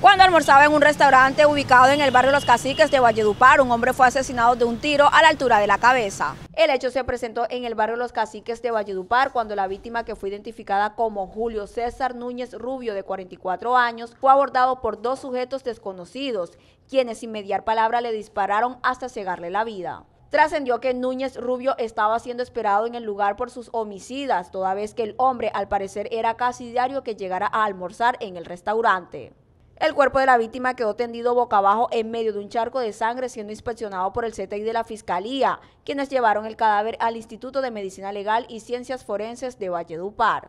Cuando almorzaba en un restaurante ubicado en el barrio Los Caciques de Valledupar, un hombre fue asesinado de un tiro a la altura de la cabeza. El hecho se presentó en el barrio Los Caciques de Valledupar cuando la víctima que fue identificada como Julio César Núñez Rubio, de 44 años, fue abordado por dos sujetos desconocidos, quienes sin mediar palabra le dispararon hasta cegarle la vida. Trascendió que Núñez Rubio estaba siendo esperado en el lugar por sus homicidas, toda vez que el hombre al parecer era casi diario que llegara a almorzar en el restaurante. El cuerpo de la víctima quedó tendido boca abajo en medio de un charco de sangre siendo inspeccionado por el CTI de la Fiscalía, quienes llevaron el cadáver al Instituto de Medicina Legal y Ciencias Forenses de Valledupar.